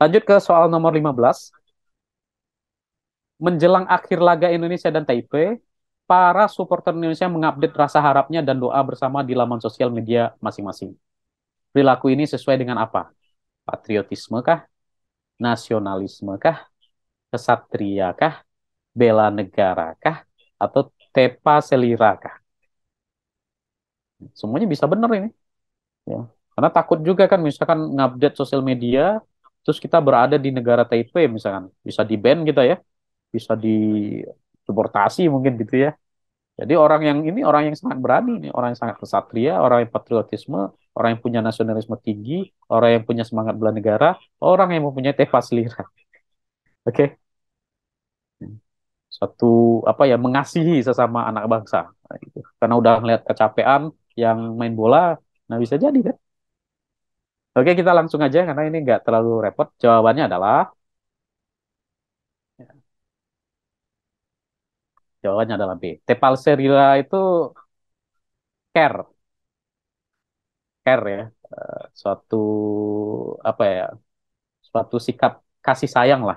Lanjut ke soal nomor 15. Menjelang akhir laga Indonesia dan Taipei, para supporter Indonesia mengupdate rasa harapnya dan doa bersama di laman sosial media masing-masing. Perilaku ini sesuai dengan apa? Patriotisme kah? Nasionalisme kah? Kesatria kah? Bela negara kah? Atau tepa selira kah? Semuanya bisa benar ini. Ya. Karena takut juga kan misalkan ngupdate sosial media terus kita berada di negara Taipei misalkan bisa di band kita ya bisa di deportasi mungkin gitu ya jadi orang yang ini orang yang sangat berani ini orang yang sangat kesatria orang yang patriotisme orang yang punya nasionalisme tinggi orang yang punya semangat bela negara orang yang mempunyai tefas lira oke okay? satu apa ya mengasihi sesama anak bangsa nah, gitu. karena udah ngeliat kecapean yang main bola nah bisa jadi kan Oke, kita langsung aja karena ini nggak terlalu repot. Jawabannya adalah ya. Jawabannya adalah B. Tepal Tepalserila itu care. Care ya. Eh, suatu apa ya? Suatu sikap kasih sayang lah.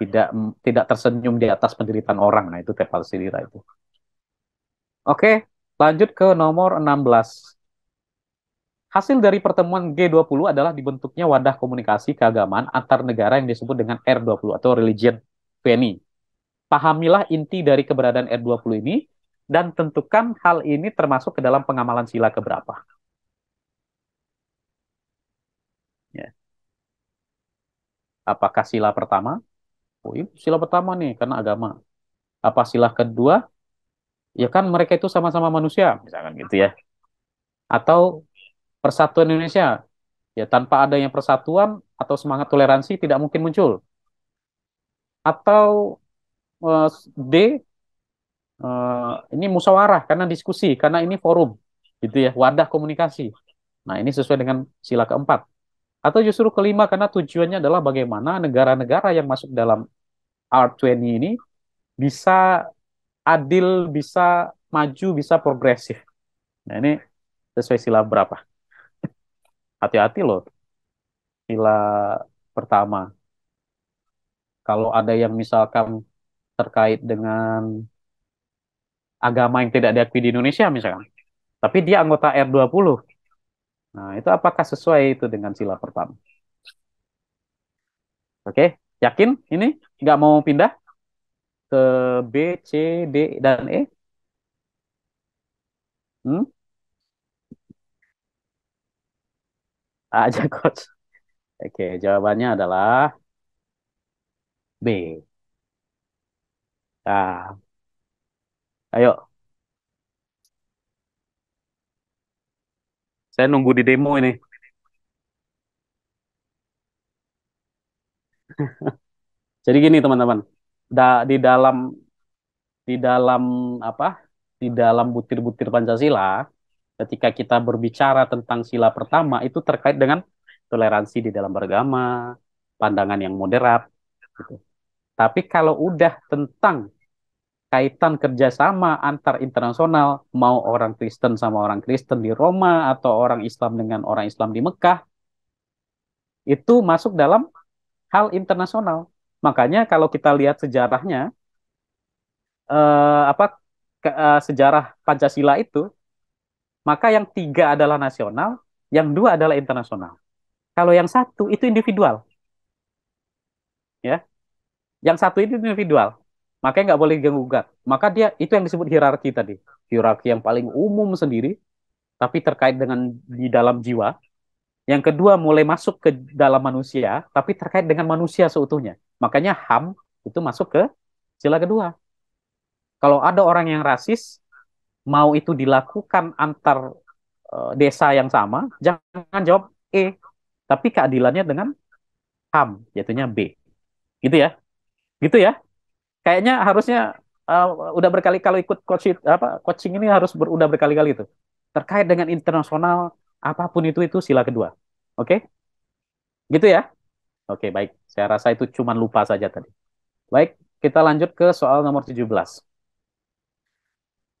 Tidak tidak tersenyum di atas penderitaan orang. Nah, itu tepal tepalserila itu. Oke, lanjut ke nomor 16. Hasil dari pertemuan G20 adalah dibentuknya wadah komunikasi keagamaan antar negara yang disebut dengan R20 atau Religion 20. Pahamilah inti dari keberadaan R20 ini dan tentukan hal ini termasuk ke dalam pengamalan sila keberapa. Ya. Apakah sila pertama? Oh, iya sila pertama nih karena agama. Apa sila kedua? Ya kan mereka itu sama-sama manusia, misalkan gitu ya. Atau persatuan Indonesia. Ya, tanpa adanya persatuan atau semangat toleransi tidak mungkin muncul. Atau uh, D uh, ini musyawarah karena diskusi, karena ini forum gitu ya, wadah komunikasi. Nah, ini sesuai dengan sila keempat. Atau justru kelima karena tujuannya adalah bagaimana negara-negara yang masuk dalam R20 ini bisa adil, bisa maju, bisa progresif. Nah, ini sesuai sila berapa? hati-hati loh sila pertama kalau ada yang misalkan terkait dengan agama yang tidak diakui di Indonesia misalkan tapi dia anggota R20 nah itu apakah sesuai itu dengan sila pertama oke yakin ini nggak mau pindah ke B C D dan E hmm? aja coach. Oke, jawabannya adalah B. Nah, ayo. Saya nunggu di demo ini. Jadi gini teman-teman, da, di dalam di dalam apa? Di dalam butir-butir Pancasila ketika kita berbicara tentang sila pertama itu terkait dengan toleransi di dalam beragama, pandangan yang moderat. Gitu. Tapi kalau udah tentang kaitan kerjasama antar internasional, mau orang Kristen sama orang Kristen di Roma atau orang Islam dengan orang Islam di Mekah, itu masuk dalam hal internasional. Makanya kalau kita lihat sejarahnya, eh, apa ke, eh, sejarah Pancasila itu maka yang tiga adalah nasional, yang dua adalah internasional. Kalau yang satu itu individual. Ya. Yang satu itu individual. Makanya nggak boleh digugat. gugat. Maka dia itu yang disebut hierarki tadi. Hierarki yang paling umum sendiri tapi terkait dengan di dalam jiwa. Yang kedua mulai masuk ke dalam manusia tapi terkait dengan manusia seutuhnya. Makanya HAM itu masuk ke sila kedua. Kalau ada orang yang rasis, mau itu dilakukan antar uh, desa yang sama, jangan jawab E, tapi keadilannya dengan HAM, jatuhnya B. Gitu ya. Gitu ya. Kayaknya harusnya uh, udah berkali kali ikut coach apa coaching ini harus ber, udah berkali-kali itu. Terkait dengan internasional apapun itu itu sila kedua. Oke? Okay? Gitu ya. Oke, okay, baik. Saya rasa itu cuma lupa saja tadi. Baik, kita lanjut ke soal nomor 17.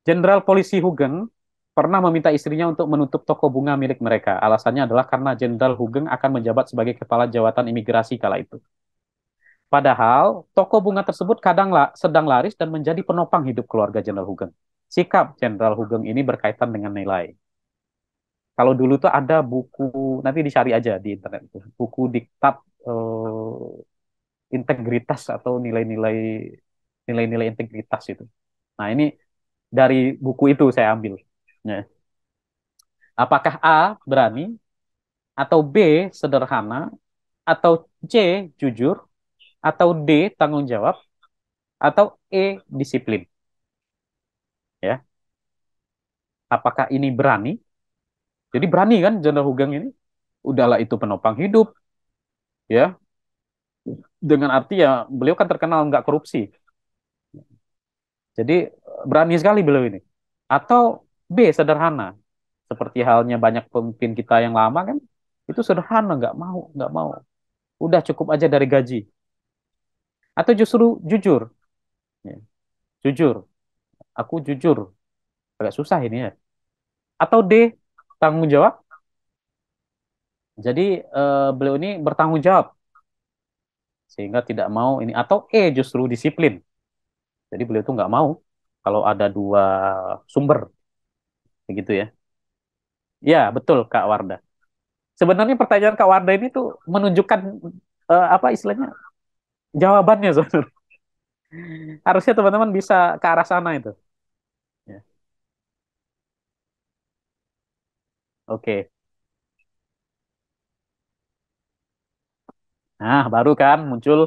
Jenderal Polisi Hugeng pernah meminta istrinya untuk menutup toko bunga milik mereka. Alasannya adalah karena Jenderal Hugeng akan menjabat sebagai kepala jawatan imigrasi kala itu. Padahal toko bunga tersebut kadang sedang laris dan menjadi penopang hidup keluarga Jenderal Hugeng. Sikap Jenderal Hugeng ini berkaitan dengan nilai. Kalau dulu tuh ada buku, nanti dicari aja di internet itu, buku diktat eh, integritas atau nilai-nilai nilai-nilai integritas itu. Nah ini dari buku itu saya ambil. Ya. Apakah A berani atau B sederhana atau C jujur atau D tanggung jawab atau E disiplin. Ya. Apakah ini berani? Jadi berani kan Jenderal Hugang ini? Udahlah itu penopang hidup. Ya. Dengan arti ya beliau kan terkenal nggak korupsi. Jadi berani sekali beliau ini. Atau B sederhana seperti halnya banyak pemimpin kita yang lama kan itu sederhana nggak mau nggak mau udah cukup aja dari gaji atau justru jujur ya, jujur aku jujur agak susah ini ya atau D tanggung jawab jadi eh, beliau ini bertanggung jawab sehingga tidak mau ini atau E justru disiplin jadi beliau itu nggak mau kalau ada dua sumber begitu ya ya betul Kak Wardah. sebenarnya pertanyaan Kak Wardah ini tuh menunjukkan uh, apa istilahnya jawabannya sebenarnya harusnya teman-teman bisa ke arah sana itu ya. oke nah baru kan muncul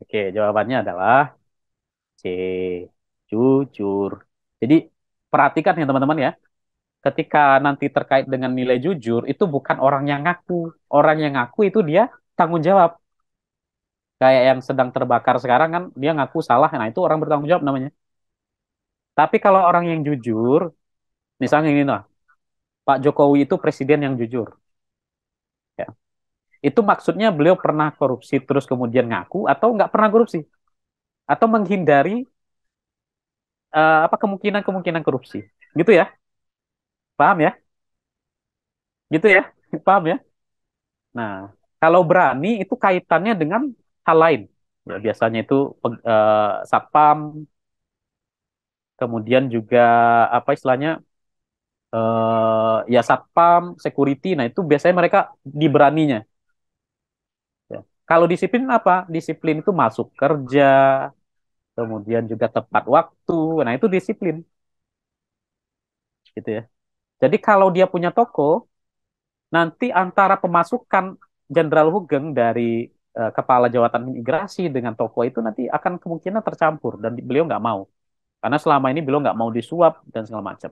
oke jawabannya adalah C jujur. Jadi perhatikan ya teman-teman ya. Ketika nanti terkait dengan nilai jujur itu bukan orang yang ngaku. Orang yang ngaku itu dia tanggung jawab. Kayak yang sedang terbakar sekarang kan dia ngaku salah. Nah, itu orang bertanggung jawab namanya. Tapi kalau orang yang jujur, misalnya ini lah. Pak Jokowi itu presiden yang jujur. Ya. Itu maksudnya beliau pernah korupsi terus kemudian ngaku atau nggak pernah korupsi? Atau menghindari uh, apa kemungkinan-kemungkinan korupsi. Gitu ya? Paham ya? Gitu ya? Paham ya? Nah, kalau berani itu kaitannya dengan hal lain. Ya, biasanya itu uh, satpam, kemudian juga apa istilahnya uh, ya satpam, security. Nah itu biasanya mereka diberaninya ya. Kalau disiplin apa? Disiplin itu masuk kerja, kemudian juga tepat waktu. Nah, itu disiplin. Gitu ya. Jadi kalau dia punya toko, nanti antara pemasukan Jenderal Hugeng dari uh, kepala jawatan imigrasi dengan toko itu nanti akan kemungkinan tercampur dan beliau nggak mau. Karena selama ini beliau nggak mau disuap dan segala macam.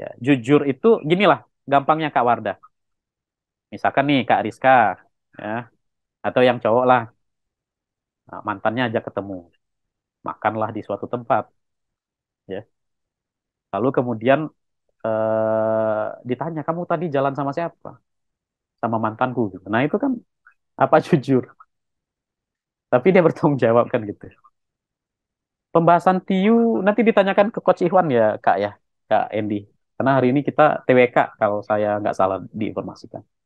Ya, jujur itu ginilah gampangnya Kak Wardah. Misalkan nih Kak Rizka ya, atau yang cowok lah. Nah, mantannya aja ketemu makanlah di suatu tempat ya lalu kemudian eh, ditanya kamu tadi jalan sama siapa sama mantanku gitu nah itu kan apa jujur tapi dia bertanggung jawab kan gitu pembahasan TIU nanti ditanyakan ke Coach Iwan ya kak ya kak Endi karena hari ini kita TWK kalau saya nggak salah diinformasikan